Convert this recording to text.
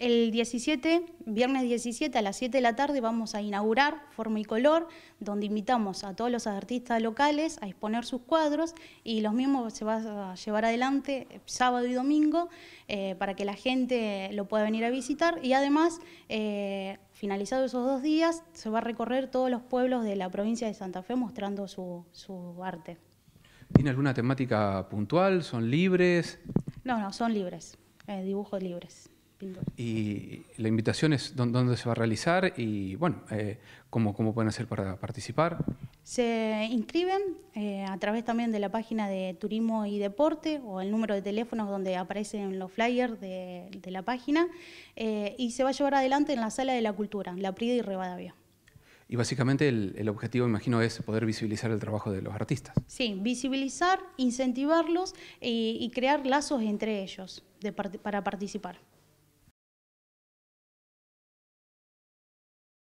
El 17, viernes 17 a las 7 de la tarde vamos a inaugurar Forma y Color, donde invitamos a todos los artistas locales a exponer sus cuadros y los mismos se van a llevar adelante sábado y domingo eh, para que la gente lo pueda venir a visitar y además, eh, finalizados esos dos días, se va a recorrer todos los pueblos de la provincia de Santa Fe mostrando su, arte. ¿Tiene alguna temática puntual? ¿Son libres? No, no, son libres, eh, dibujos libres. Y la invitación es dónde se va a realizar y, bueno, eh, cómo, pueden hacer para participar. Se inscriben eh, a través también de la página de Turismo y Deporte o el número de teléfonos donde aparecen los flyers de, la página eh, y se va a llevar adelante en la Sala de la Cultura, La Prida y Rivadavia. Y básicamente el, objetivo, imagino, es poder visibilizar el trabajo de los artistas. Sí, visibilizar, incentivarlos y, crear lazos entre ellos para participar.